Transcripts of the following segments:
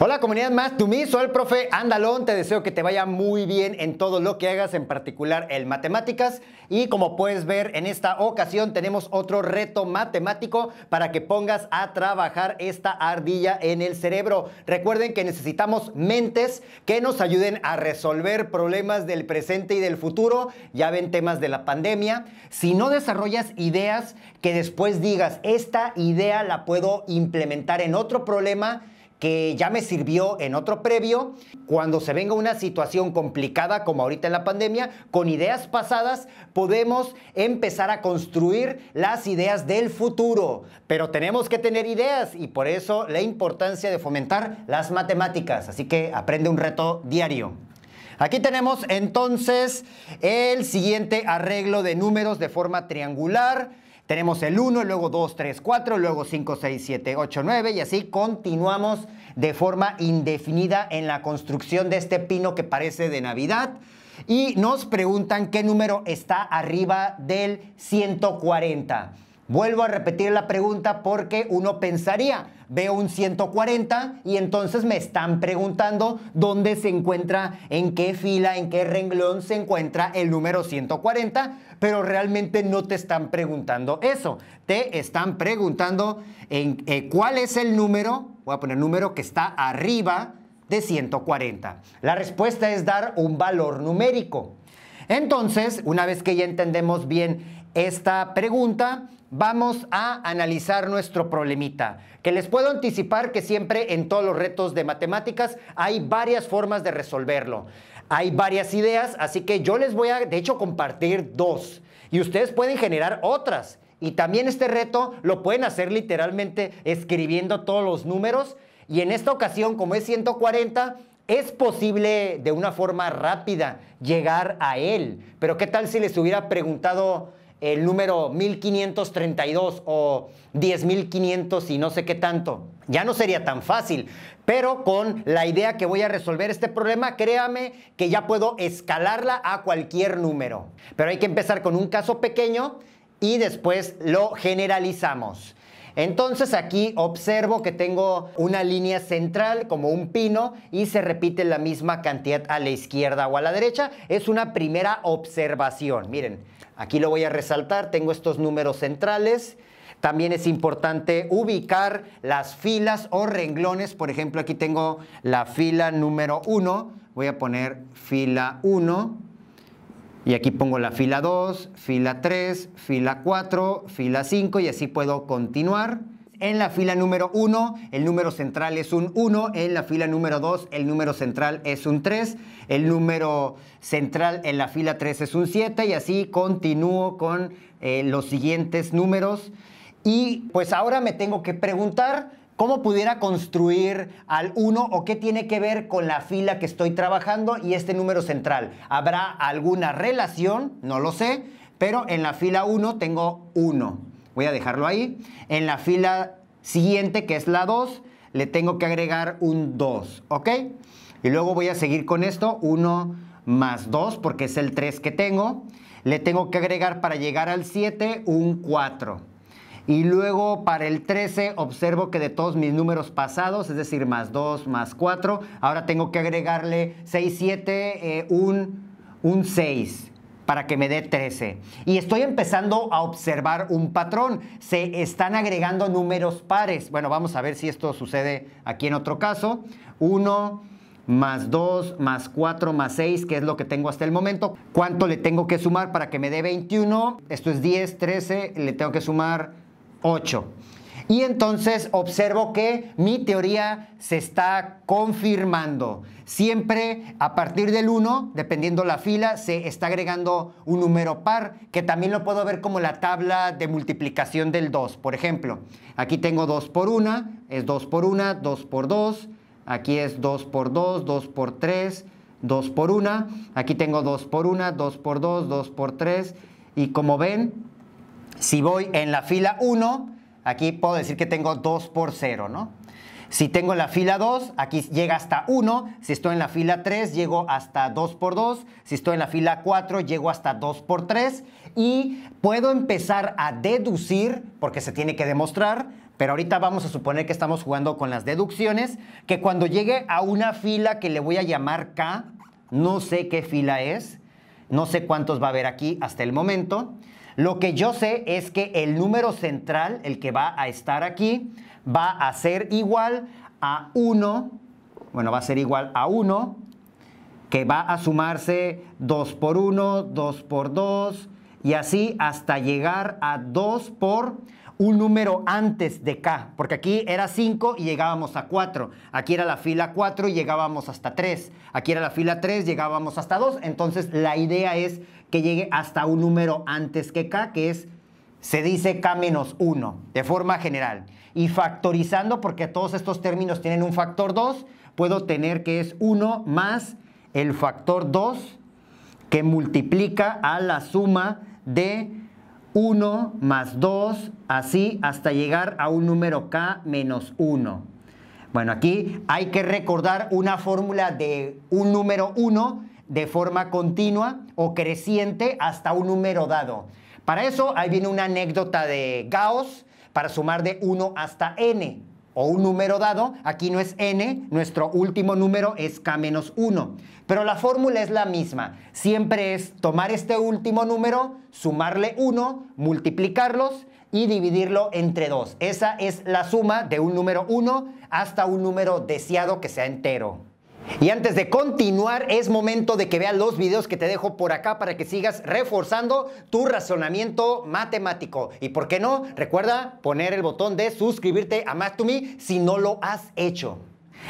Hola comunidad más tú me, soy el profe Andalón, te deseo que te vaya muy bien en todo lo que hagas, en particular en matemáticas y como puedes ver en esta ocasión tenemos otro reto matemático para que pongas a trabajar esta ardilla en el cerebro. Recuerden que necesitamos mentes que nos ayuden a resolver problemas del presente y del futuro, ya ven temas de la pandemia. Si no desarrollas ideas que después digas, esta idea la puedo implementar en otro problema, que ya me sirvió en otro previo, cuando se venga una situación complicada como ahorita en la pandemia, con ideas pasadas podemos empezar a construir las ideas del futuro, pero tenemos que tener ideas y por eso la importancia de fomentar las matemáticas, así que aprende un reto diario. Aquí tenemos entonces el siguiente arreglo de números de forma triangular. Tenemos el 1, luego 2, 3, 4, luego 5, 6, 7, 8, 9 y así continuamos de forma indefinida en la construcción de este pino que parece de Navidad. Y nos preguntan qué número está arriba del 140. Vuelvo a repetir la pregunta porque uno pensaría, veo un 140 y entonces me están preguntando dónde se encuentra, en qué fila, en qué renglón se encuentra el número 140, pero realmente no te están preguntando eso. Te están preguntando en, eh, cuál es el número, voy a poner número que está arriba de 140. La respuesta es dar un valor numérico. Entonces, una vez que ya entendemos bien esta pregunta, vamos a analizar nuestro problemita, que les puedo anticipar que siempre en todos los retos de matemáticas hay varias formas de resolverlo. Hay varias ideas, así que yo les voy a, de hecho, compartir dos y ustedes pueden generar otras. Y también este reto lo pueden hacer literalmente escribiendo todos los números. Y en esta ocasión, como es 140, es posible de una forma rápida llegar a él. Pero ¿qué tal si les hubiera preguntado el número 1532 o 10500 y no sé qué tanto. Ya no sería tan fácil, pero con la idea que voy a resolver este problema, créame que ya puedo escalarla a cualquier número. Pero hay que empezar con un caso pequeño y después lo generalizamos. Entonces aquí observo que tengo una línea central como un pino y se repite la misma cantidad a la izquierda o a la derecha. Es una primera observación. Miren, Aquí lo voy a resaltar, tengo estos números centrales. También es importante ubicar las filas o renglones. Por ejemplo, aquí tengo la fila número 1. Voy a poner fila 1. Y aquí pongo la fila 2, fila 3, fila 4, fila 5 y así puedo continuar. En la fila número 1, el número central es un 1. En la fila número 2, el número central es un 3. El número central en la fila 3 es un 7. Y así continúo con eh, los siguientes números. Y pues ahora me tengo que preguntar cómo pudiera construir al 1 o qué tiene que ver con la fila que estoy trabajando y este número central. ¿Habrá alguna relación? No lo sé, pero en la fila 1 tengo 1. Voy a dejarlo ahí. En la fila siguiente, que es la 2, le tengo que agregar un 2, ¿ok? Y luego voy a seguir con esto, 1 más 2, porque es el 3 que tengo. Le tengo que agregar para llegar al 7 un 4. Y luego para el 13 observo que de todos mis números pasados, es decir, más 2, más 4, ahora tengo que agregarle 6, 7, eh, un, un 6 para que me dé 13. Y estoy empezando a observar un patrón. Se están agregando números pares. Bueno, vamos a ver si esto sucede aquí en otro caso. 1 más 2 más 4 más 6, que es lo que tengo hasta el momento. ¿Cuánto le tengo que sumar para que me dé 21? Esto es 10, 13, le tengo que sumar 8. Y entonces observo que mi teoría se está confirmando. Siempre a partir del 1, dependiendo la fila, se está agregando un número par, que también lo puedo ver como la tabla de multiplicación del 2. Por ejemplo, aquí tengo 2 por 1, es 2 por 1, 2 por 2, aquí es 2 por 2, 2 por 3, 2 por 1, aquí tengo 2 por 1, 2 por 2, 2 por 3, y como ven, si voy en la fila 1, Aquí puedo decir que tengo 2 por 0, ¿no? Si tengo la fila 2, aquí llega hasta 1. Si estoy en la fila 3, llego hasta 2 por 2. Si estoy en la fila 4, llego hasta 2 por 3. Y puedo empezar a deducir, porque se tiene que demostrar, pero ahorita vamos a suponer que estamos jugando con las deducciones, que cuando llegue a una fila que le voy a llamar K, no sé qué fila es, no sé cuántos va a haber aquí hasta el momento, lo que yo sé es que el número central, el que va a estar aquí, va a ser igual a 1, bueno, va a ser igual a 1, que va a sumarse 2 por 1, 2 por 2, y así hasta llegar a 2 por un número antes de K, porque aquí era 5 y llegábamos a 4, aquí era la fila 4 y llegábamos hasta 3, aquí era la fila 3, llegábamos hasta 2, entonces la idea es que llegue hasta un número antes que k, que es, se dice k menos 1, de forma general. Y factorizando, porque todos estos términos tienen un factor 2, puedo tener que es 1 más el factor 2 que multiplica a la suma de 1 más 2, así hasta llegar a un número k menos 1. Bueno, aquí hay que recordar una fórmula de un número 1 de forma continua o creciente hasta un número dado. Para eso, ahí viene una anécdota de Gauss para sumar de 1 hasta n o un número dado. Aquí no es n, nuestro último número es k menos 1. Pero la fórmula es la misma. Siempre es tomar este último número, sumarle 1, multiplicarlos y dividirlo entre 2. Esa es la suma de un número 1 hasta un número deseado que sea entero. Y antes de continuar, es momento de que veas los videos que te dejo por acá para que sigas reforzando tu razonamiento matemático. Y por qué no, recuerda poner el botón de suscribirte a Math 2 Me si no lo has hecho.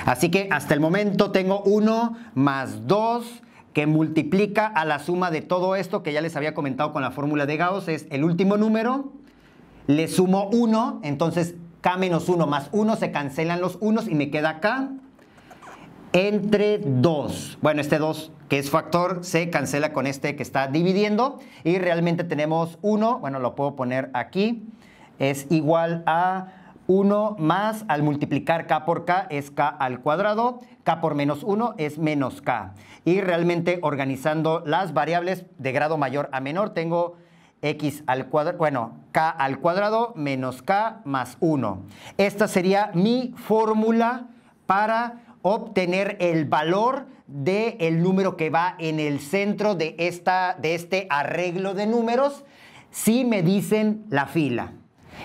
Así que hasta el momento tengo 1 más 2 que multiplica a la suma de todo esto que ya les había comentado con la fórmula de Gauss, es el último número, le sumo 1, entonces K menos 1 más 1 se cancelan los unos y me queda K entre 2. Bueno, este 2 que es factor se cancela con este que está dividiendo y realmente tenemos 1, bueno, lo puedo poner aquí, es igual a 1 más al multiplicar k por k es k al cuadrado, k por menos 1 es menos k. Y realmente organizando las variables de grado mayor a menor tengo x al cuadrado, bueno, k al cuadrado menos k más 1. Esta sería mi fórmula para obtener el valor del número que va en el centro de, de este arreglo de números si me dicen la fila.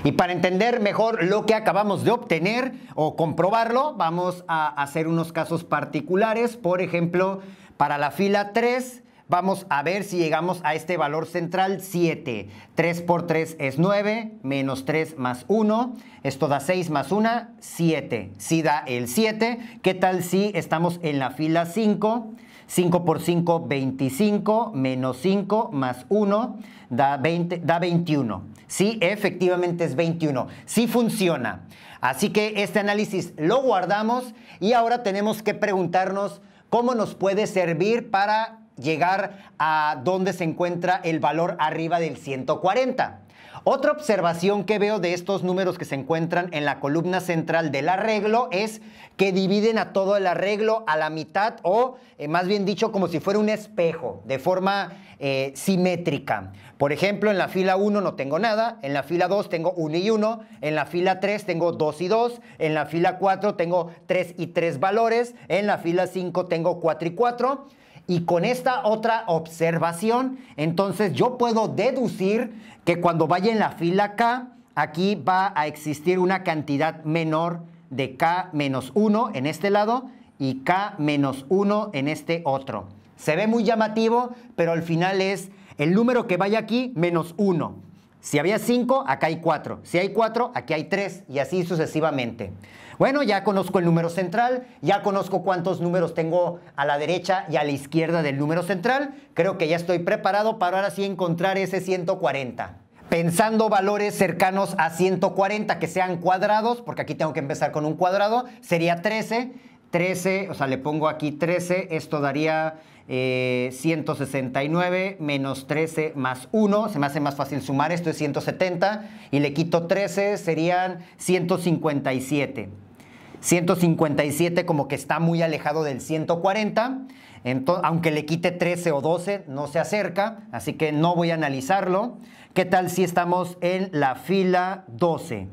Y para entender mejor lo que acabamos de obtener o comprobarlo, vamos a hacer unos casos particulares. Por ejemplo, para la fila 3, Vamos a ver si llegamos a este valor central 7. 3 por 3 es 9, menos 3 más 1. Esto da 6 más 1, 7. Si da el 7, ¿qué tal si estamos en la fila 5? 5 por 5, 25, menos 5 más 1 da, 20, da 21. Sí, efectivamente es 21. Sí funciona. Así que este análisis lo guardamos y ahora tenemos que preguntarnos cómo nos puede servir para llegar a donde se encuentra el valor arriba del 140. Otra observación que veo de estos números que se encuentran en la columna central del arreglo es que dividen a todo el arreglo a la mitad o, eh, más bien dicho, como si fuera un espejo, de forma eh, simétrica. Por ejemplo, en la fila 1 no tengo nada, en la fila 2 tengo 1 y 1, en la fila 3 tengo 2 y 2, en la fila 4 tengo 3 y 3 valores, en la fila 5 tengo 4 y 4 y con esta otra observación, entonces yo puedo deducir que cuando vaya en la fila K, aquí va a existir una cantidad menor de K menos 1 en este lado y K menos 1 en este otro. Se ve muy llamativo, pero al final es el número que vaya aquí menos 1. Si había 5, acá hay cuatro. Si hay cuatro, aquí hay tres y así sucesivamente. Bueno, ya conozco el número central, ya conozco cuántos números tengo a la derecha y a la izquierda del número central. Creo que ya estoy preparado para ahora sí encontrar ese 140 pensando valores cercanos a 140 que sean cuadrados, porque aquí tengo que empezar con un cuadrado, sería 13 13, o sea, le pongo aquí 13, esto daría 169 eh, menos 13 más 1, se me hace más fácil sumar, esto es 170, y le quito 13, serían 157. 157 como que está muy alejado del 140, aunque le quite 13 o 12, no se acerca, así que no voy a analizarlo. ¿Qué tal si estamos en la fila 12?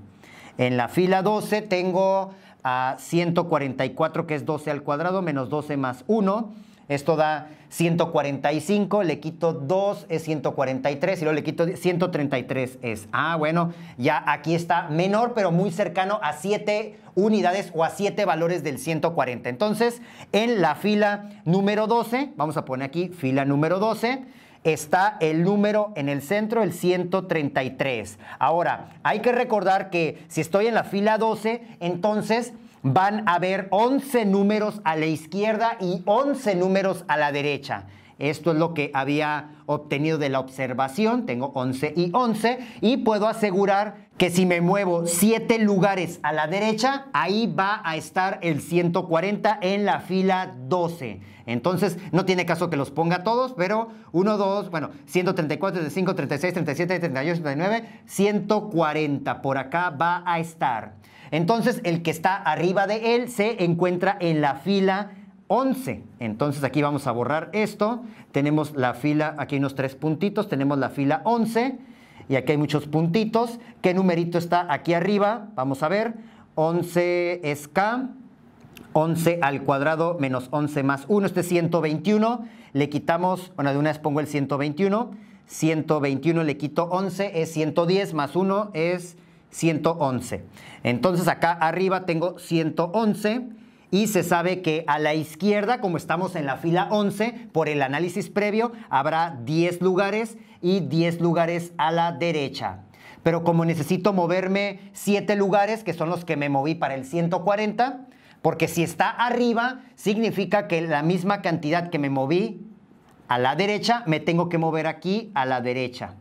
En la fila 12 tengo a 144, que es 12 al cuadrado, menos 12 más 1. Esto da 145, le quito 2 es 143 y luego le quito 133 es. Ah, bueno, ya aquí está menor, pero muy cercano a 7 unidades o a 7 valores del 140. Entonces, en la fila número 12, vamos a poner aquí fila número 12 está el número en el centro, el 133. Ahora, hay que recordar que si estoy en la fila 12, entonces van a haber 11 números a la izquierda y 11 números a la derecha. Esto es lo que había obtenido de la observación. Tengo 11 y 11 y puedo asegurar que si me muevo 7 lugares a la derecha, ahí va a estar el 140 en la fila 12. Entonces, no tiene caso que los ponga todos, pero 1, 2, bueno, 134, 35, 36, 37, 38, 39, 140. Por acá va a estar. Entonces, el que está arriba de él se encuentra en la fila 11. Entonces aquí vamos a borrar esto. Tenemos la fila, aquí hay unos tres puntitos, tenemos la fila 11 y aquí hay muchos puntitos. ¿Qué numerito está aquí arriba? Vamos a ver. 11 es K. 11 al cuadrado menos 11 más 1, este es 121, le quitamos, bueno, de una vez pongo el 121, 121 le quito 11, es 110 más 1 es 111. Entonces acá arriba tengo 111 y se sabe que a la izquierda, como estamos en la fila 11, por el análisis previo, habrá 10 lugares y 10 lugares a la derecha. Pero como necesito moverme 7 lugares, que son los que me moví para el 140, porque si está arriba, significa que la misma cantidad que me moví a la derecha, me tengo que mover aquí a la derecha.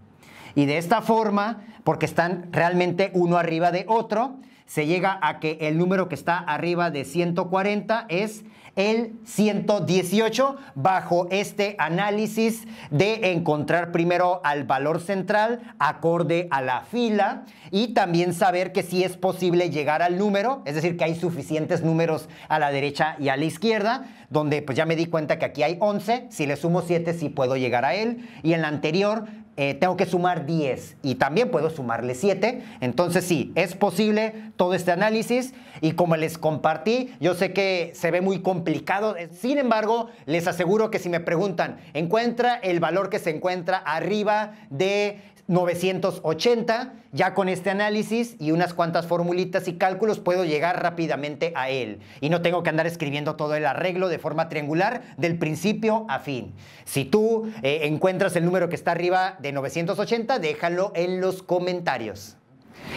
Y de esta forma, porque están realmente uno arriba de otro, se llega a que el número que está arriba de 140 es el 118 bajo este análisis de encontrar primero al valor central acorde a la fila y también saber que si es posible llegar al número, es decir, que hay suficientes números a la derecha y a la izquierda, donde pues ya me di cuenta que aquí hay 11, si le sumo 7 sí puedo llegar a él y en la anterior eh, tengo que sumar 10 y también puedo sumarle 7. Entonces sí, es posible todo este análisis y como les compartí, yo sé que se ve muy complicado. Sin embargo, les aseguro que si me preguntan, encuentra el valor que se encuentra arriba de 980, ya con este análisis y unas cuantas formulitas y cálculos puedo llegar rápidamente a él y no tengo que andar escribiendo todo el arreglo de forma triangular del principio a fin. Si tú eh, encuentras el número que está arriba de 980, déjalo en los comentarios.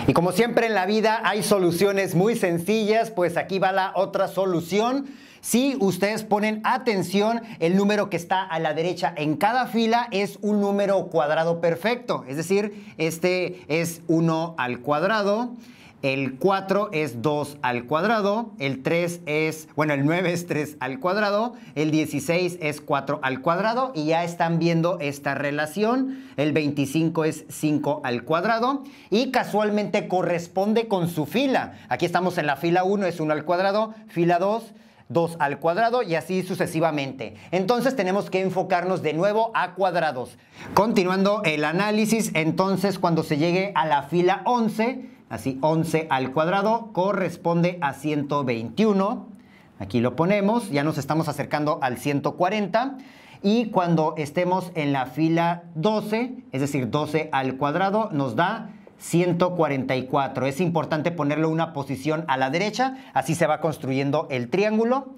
Y como siempre en la vida hay soluciones muy sencillas, pues aquí va la otra solución si ustedes ponen atención, el número que está a la derecha en cada fila es un número cuadrado perfecto. Es decir, este es 1 al cuadrado. El 4 es 2 al cuadrado, el 3 es, bueno, el 9 es 3 al cuadrado, el 16 es 4 al cuadrado y ya están viendo esta relación. El 25 es 5 al cuadrado y casualmente corresponde con su fila. Aquí estamos en la fila 1, es 1 al cuadrado, fila 2, 2 al cuadrado y así sucesivamente. Entonces tenemos que enfocarnos de nuevo a cuadrados. Continuando el análisis, entonces cuando se llegue a la fila 11, así 11 al cuadrado corresponde a 121. Aquí lo ponemos, ya nos estamos acercando al 140. Y cuando estemos en la fila 12, es decir, 12 al cuadrado, nos da 144. Es importante ponerle una posición a la derecha, así se va construyendo el triángulo.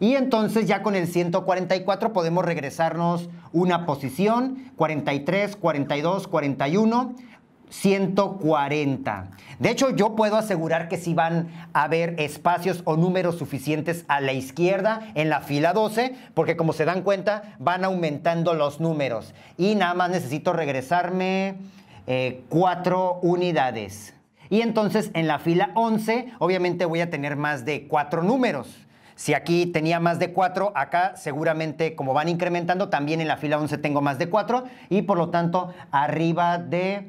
Y entonces ya con el 144 podemos regresarnos una posición, 43, 42, 41. 140. De hecho, yo puedo asegurar que si van a haber espacios o números suficientes a la izquierda en la fila 12, porque como se dan cuenta, van aumentando los números. Y nada más necesito regresarme eh, cuatro unidades. Y entonces en la fila 11 obviamente voy a tener más de cuatro números. Si aquí tenía más de cuatro, acá seguramente como van incrementando, también en la fila 11 tengo más de cuatro y por lo tanto arriba de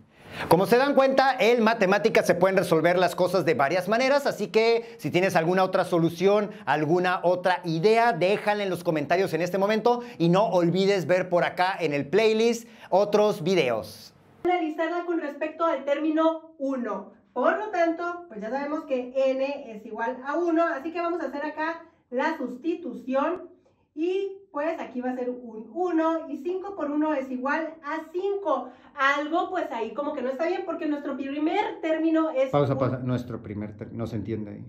Como se dan cuenta, en matemáticas se pueden resolver las cosas de varias maneras, así que si tienes alguna otra solución, alguna otra idea, déjala en los comentarios en este momento y no olvides ver por acá en el playlist otros videos. Analizarla con respecto al término 1. Por lo tanto, pues ya sabemos que n es igual a 1, así que vamos a hacer acá la sustitución y pues aquí va a ser un 1 y 5 por 1 es igual a 5. Algo pues ahí como que no está bien porque nuestro primer término es... Pausa, pausa, nuestro primer término, no se entiende ahí.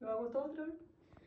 ¿Lo hago todo otra vez?